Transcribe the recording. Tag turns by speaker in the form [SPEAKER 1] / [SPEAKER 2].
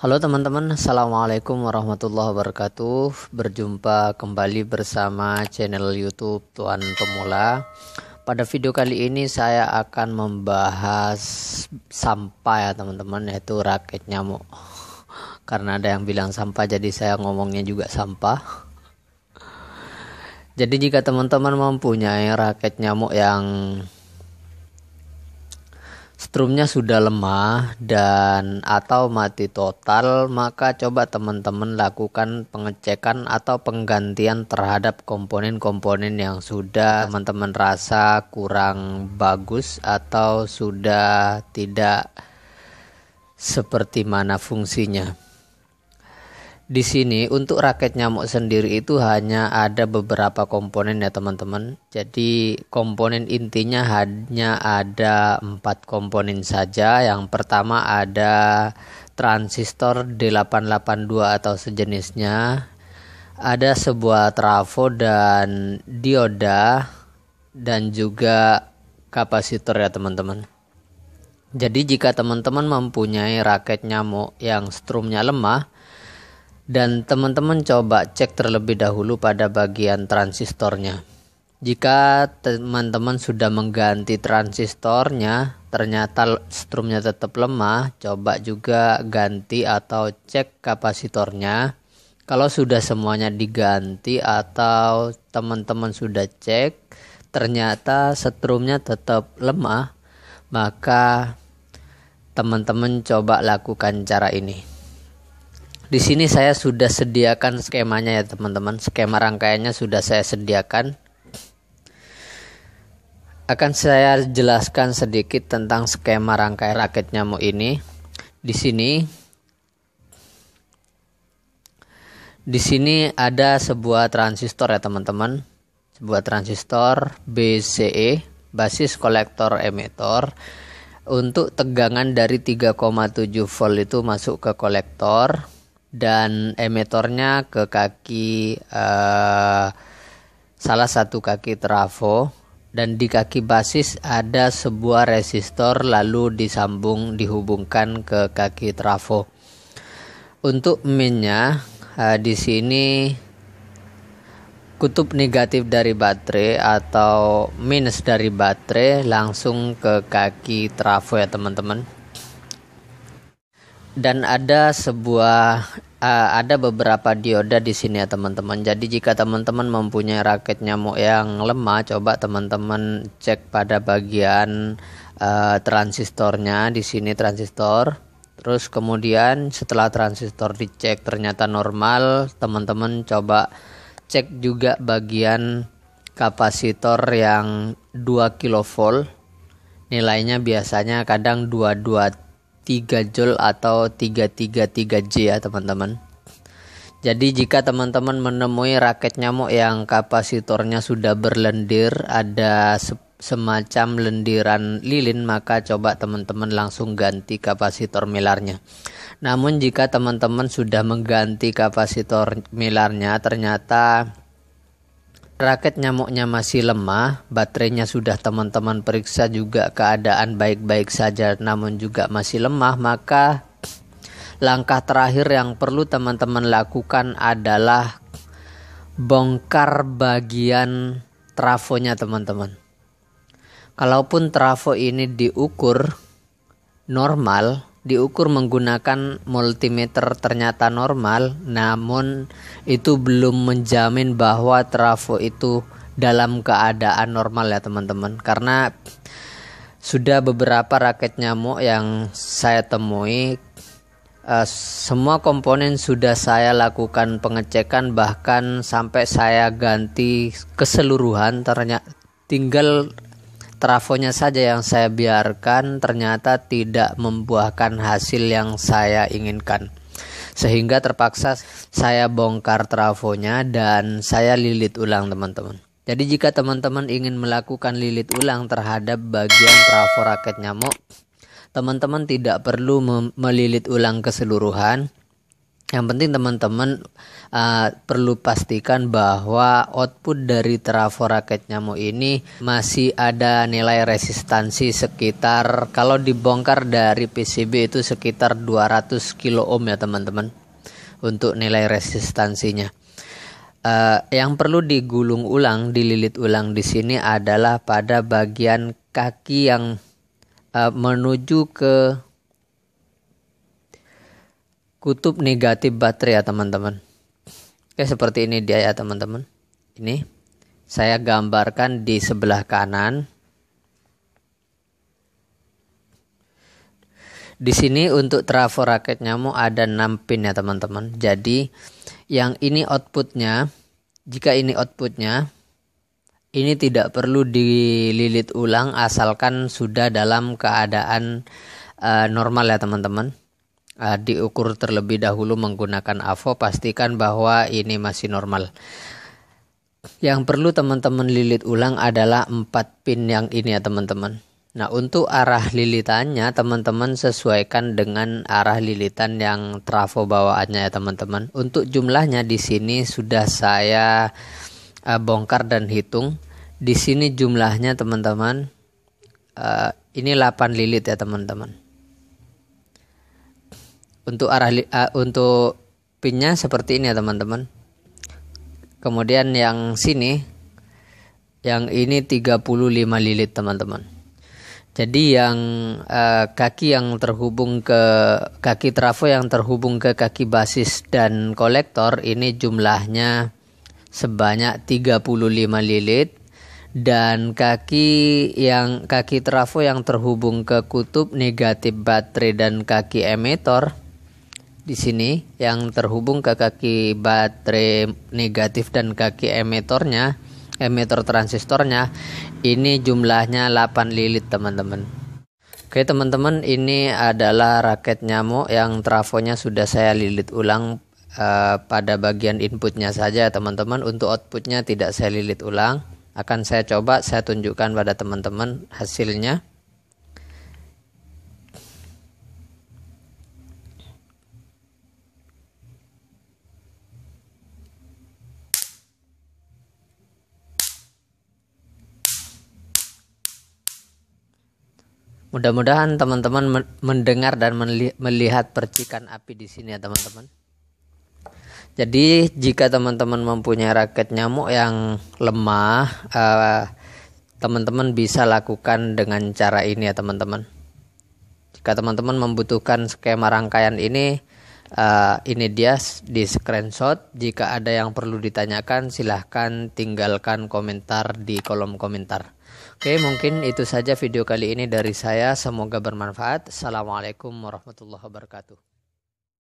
[SPEAKER 1] Halo teman-teman, Assalamualaikum warahmatullahi wabarakatuh Berjumpa kembali bersama channel youtube Tuan Pemula Pada video kali ini saya akan membahas sampah ya teman-teman Yaitu raket nyamuk Karena ada yang bilang sampah jadi saya ngomongnya juga sampah Jadi jika teman-teman mempunyai raket nyamuk yang strumnya sudah lemah dan atau mati total, maka coba teman-teman lakukan pengecekan atau penggantian terhadap komponen-komponen yang sudah teman-teman rasa kurang bagus atau sudah tidak seperti mana fungsinya di sini untuk raket nyamuk sendiri itu hanya ada beberapa komponen ya teman-teman. Jadi komponen intinya hanya ada empat komponen saja. Yang pertama ada transistor D882 atau sejenisnya. Ada sebuah trafo dan dioda dan juga kapasitor ya teman-teman. Jadi jika teman-teman mempunyai raket nyamuk yang strumnya lemah, dan teman-teman coba cek terlebih dahulu pada bagian transistornya. Jika teman-teman sudah mengganti transistornya, ternyata strumnya tetap lemah, coba juga ganti atau cek kapasitornya. Kalau sudah semuanya diganti atau teman-teman sudah cek, ternyata strumnya tetap lemah, maka teman-teman coba lakukan cara ini. Di sini saya sudah sediakan skemanya ya teman-teman. Skema rangkaiannya sudah saya sediakan. Akan saya jelaskan sedikit tentang skema rangkaian raket nyamuk ini. Di sini Di sini ada sebuah transistor ya teman-teman. Sebuah transistor BCE basis kolektor emitor untuk tegangan dari 3,7 volt itu masuk ke kolektor dan emetornya ke kaki uh, salah satu kaki trafo dan di kaki basis ada sebuah resistor lalu disambung dihubungkan ke kaki trafo. Untuk minnya uh, di sini kutub negatif dari baterai atau minus dari baterai langsung ke kaki trafo ya teman-teman dan ada sebuah uh, ada beberapa dioda di sini ya teman-teman. Jadi jika teman-teman mempunyai raket nyamuk yang lemah, coba teman-teman cek pada bagian uh, transistornya di sini transistor. Terus kemudian setelah transistor dicek ternyata normal, teman-teman coba cek juga bagian kapasitor yang 2 kilovolt. Nilainya biasanya kadang 223 3 joule atau 333J ya teman-teman. Jadi jika teman-teman menemui raket nyamuk yang kapasitornya sudah berlendir ada semacam lendiran lilin maka coba teman-teman langsung ganti kapasitor milarnya. Namun jika teman-teman sudah mengganti kapasitor milarnya ternyata Raket nyamuknya masih lemah, baterainya sudah teman-teman periksa juga keadaan baik-baik saja namun juga masih lemah, maka langkah terakhir yang perlu teman-teman lakukan adalah bongkar bagian trafonya teman-teman. Kalaupun trafo ini diukur normal, diukur menggunakan multimeter ternyata normal, namun itu belum menjamin bahwa trafo itu dalam keadaan normal ya teman-teman. Karena sudah beberapa raket nyamuk yang saya temui Uh, semua komponen sudah saya lakukan pengecekan bahkan sampai saya ganti keseluruhan ternyata tinggal trafonya saja yang saya biarkan ternyata tidak membuahkan hasil yang saya inginkan. Sehingga terpaksa saya bongkar trafonya dan saya lilit ulang teman-teman. Jadi jika teman-teman ingin melakukan lilit ulang terhadap bagian trafo raket nyamuk, teman-teman tidak perlu melilit ulang keseluruhan, yang penting teman-teman uh, perlu pastikan bahwa output dari trafo raket nyamuk ini masih ada nilai resistansi sekitar kalau dibongkar dari PCB itu sekitar 200 kilo ohm ya teman-teman untuk nilai resistansinya. Uh, yang perlu digulung ulang, dililit ulang di sini adalah pada bagian kaki yang uh, menuju ke kutub negatif baterai ya teman-teman. Oke seperti ini dia ya teman-teman. Ini saya gambarkan di sebelah kanan. Di sini untuk trafo raket nyamuk ada 6 pin ya teman-teman. Jadi yang ini outputnya, jika ini outputnya, ini tidak perlu dililit ulang asalkan sudah dalam keadaan uh, normal ya teman-teman uh, diukur terlebih dahulu menggunakan AVO pastikan bahwa ini masih normal. Yang perlu teman-teman lilit ulang adalah 4 pin yang ini ya teman-teman. Nah untuk arah lilitannya teman-teman sesuaikan dengan arah lilitan yang trafo bawaannya ya teman-teman. Untuk jumlahnya di sini sudah saya uh, bongkar dan hitung. Di sini jumlahnya teman-teman uh, ini 8 lilit ya teman-teman untuk arah uh, untuk pinnya seperti ini ya teman-teman kemudian yang sini yang ini 35 lilit teman-teman jadi yang uh, kaki yang terhubung ke kaki trafo yang terhubung ke kaki basis dan kolektor ini jumlahnya sebanyak 35 lilit dan kaki yang kaki trafo yang terhubung ke kutub negatif baterai dan kaki emitor di sini yang terhubung ke kaki baterai negatif dan kaki emetornya, emitor transistornya, ini jumlahnya 8 lilit teman-teman. Oke teman-teman, ini adalah raket nyamuk yang trafonya sudah saya lilit ulang uh, pada bagian inputnya saja teman-teman. Untuk outputnya tidak saya lilit ulang. Akan saya coba saya tunjukkan pada teman-teman hasilnya. Mudah-mudahan teman-teman mendengar dan melihat percikan api di sini ya teman-teman. Jadi jika teman-teman mempunyai raket nyamuk yang lemah, teman eh, teman-teman bisa lakukan dengan cara ini ya teman-teman. Jika teman-teman membutuhkan skema rangkaian ini, Uh, ini dia di screenshot. Jika ada yang perlu ditanyakan, silahkan tinggalkan komentar di kolom komentar. Oke, mungkin itu saja video kali ini dari saya. Semoga bermanfaat. Assalamualaikum warahmatullahi wabarakatuh.